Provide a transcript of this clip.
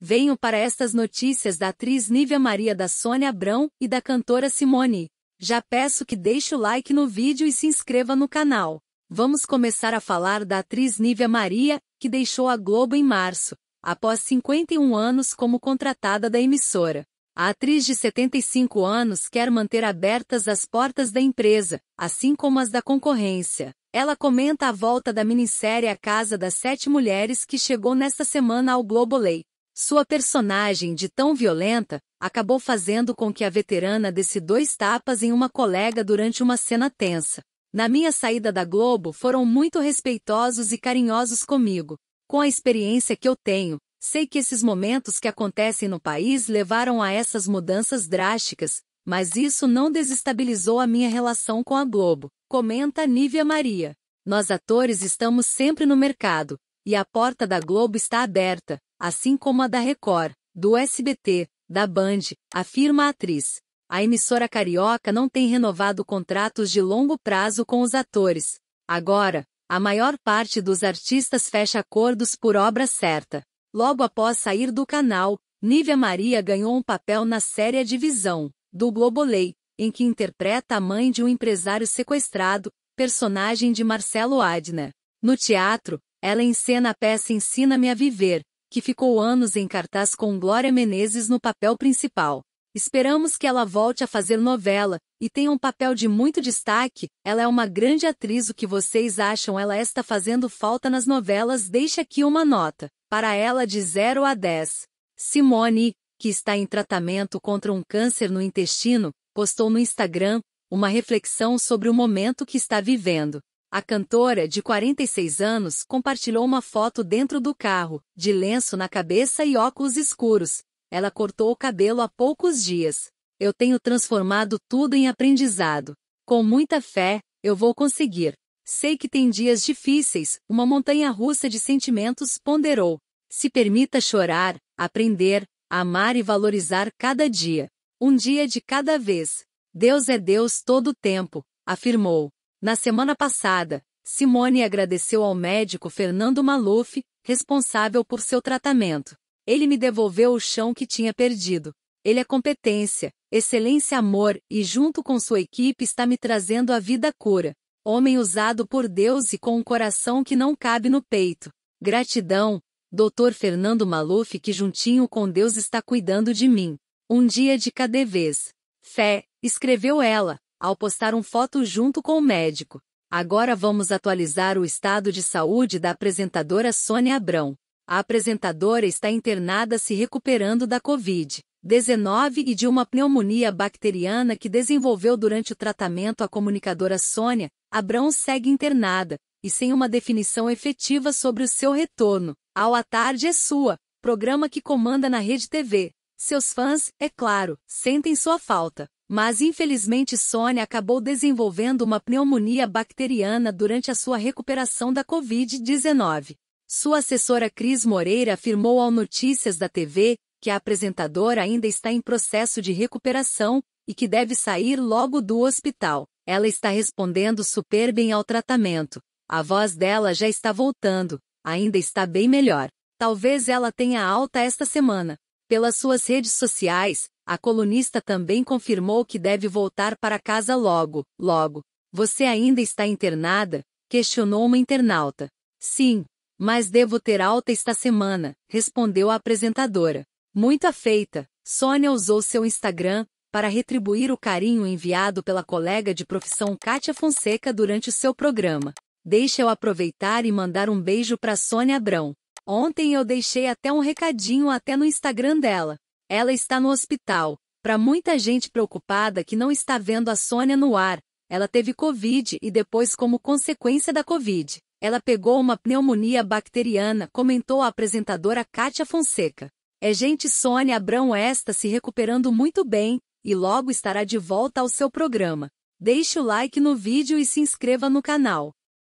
Venho para estas notícias da atriz Nívia Maria da Sônia Abrão e da cantora Simone. Já peço que deixe o like no vídeo e se inscreva no canal. Vamos começar a falar da atriz Nívia Maria, que deixou a Globo em março, após 51 anos como contratada da emissora. A atriz de 75 anos quer manter abertas as portas da empresa, assim como as da concorrência. Ela comenta a volta da minissérie A Casa das Sete Mulheres que chegou nesta semana ao Globoplay. Sua personagem de tão violenta acabou fazendo com que a veterana desse dois tapas em uma colega durante uma cena tensa. Na minha saída da Globo foram muito respeitosos e carinhosos comigo. Com a experiência que eu tenho, sei que esses momentos que acontecem no país levaram a essas mudanças drásticas, mas isso não desestabilizou a minha relação com a Globo, comenta Nívia Maria. Nós atores estamos sempre no mercado, e a porta da Globo está aberta, assim como a da Record, do SBT, da Band, afirma a atriz. A emissora carioca não tem renovado contratos de longo prazo com os atores. Agora, a maior parte dos artistas fecha acordos por obra certa. Logo após sair do canal, Nívia Maria ganhou um papel na série A Divisão, do Globolei, em que interpreta a mãe de um empresário sequestrado, personagem de Marcelo Adner. No teatro, ela encena a peça Ensina-me a Viver, que ficou anos em cartaz com Glória Menezes no papel principal. Esperamos que ela volte a fazer novela e tenha um papel de muito destaque. Ela é uma grande atriz. O que vocês acham? Ela está fazendo falta nas novelas? Deixe aqui uma nota. Para ela, de 0 a 10. Simone, que está em tratamento contra um câncer no intestino, postou no Instagram uma reflexão sobre o momento que está vivendo. A cantora, de 46 anos, compartilhou uma foto dentro do carro, de lenço na cabeça e óculos escuros. Ela cortou o cabelo há poucos dias. Eu tenho transformado tudo em aprendizado. Com muita fé, eu vou conseguir. Sei que tem dias difíceis, uma montanha russa de sentimentos ponderou. Se permita chorar, aprender, amar e valorizar cada dia. Um dia de cada vez. Deus é Deus todo o tempo, afirmou. Na semana passada, Simone agradeceu ao médico Fernando Maluf, responsável por seu tratamento. Ele me devolveu o chão que tinha perdido. Ele é competência, excelência, amor e, junto com sua equipe, está me trazendo a vida cura. Homem usado por Deus e com um coração que não cabe no peito. Gratidão, Dr. Fernando Maluf, que juntinho com Deus está cuidando de mim. Um dia de cada vez. Fé, escreveu ela ao postar um foto junto com o médico. Agora vamos atualizar o estado de saúde da apresentadora Sônia Abrão. A apresentadora está internada se recuperando da Covid-19 e de uma pneumonia bacteriana que desenvolveu durante o tratamento. A comunicadora Sônia Abrão segue internada e sem uma definição efetiva sobre o seu retorno. Ao A Tarde é Sua, programa que comanda na Rede TV. Seus fãs, é claro, sentem sua falta. Mas infelizmente Sônia acabou desenvolvendo uma pneumonia bacteriana durante a sua recuperação da Covid-19. Sua assessora Cris Moreira afirmou ao Notícias da TV que a apresentadora ainda está em processo de recuperação e que deve sair logo do hospital. Ela está respondendo super bem ao tratamento. A voz dela já está voltando, ainda está bem melhor. Talvez ela tenha alta esta semana. Pelas suas redes sociais, a colunista também confirmou que deve voltar para casa logo, logo. Você ainda está internada? questionou uma internauta. Sim, mas devo ter alta esta semana, respondeu a apresentadora. Muito afeita, Sônia usou seu Instagram para retribuir o carinho enviado pela colega de profissão Kátia Fonseca durante o seu programa. Deixa eu aproveitar e mandar um beijo para Sônia Abrão. Ontem eu deixei até um recadinho até no Instagram dela. Ela está no hospital. Para muita gente preocupada que não está vendo a Sônia no ar, ela teve Covid e depois, como consequência da Covid, ela pegou uma pneumonia bacteriana, comentou a apresentadora Kátia Fonseca. É gente Sônia Abrão está se recuperando muito bem e logo estará de volta ao seu programa. Deixe o like no vídeo e se inscreva no canal.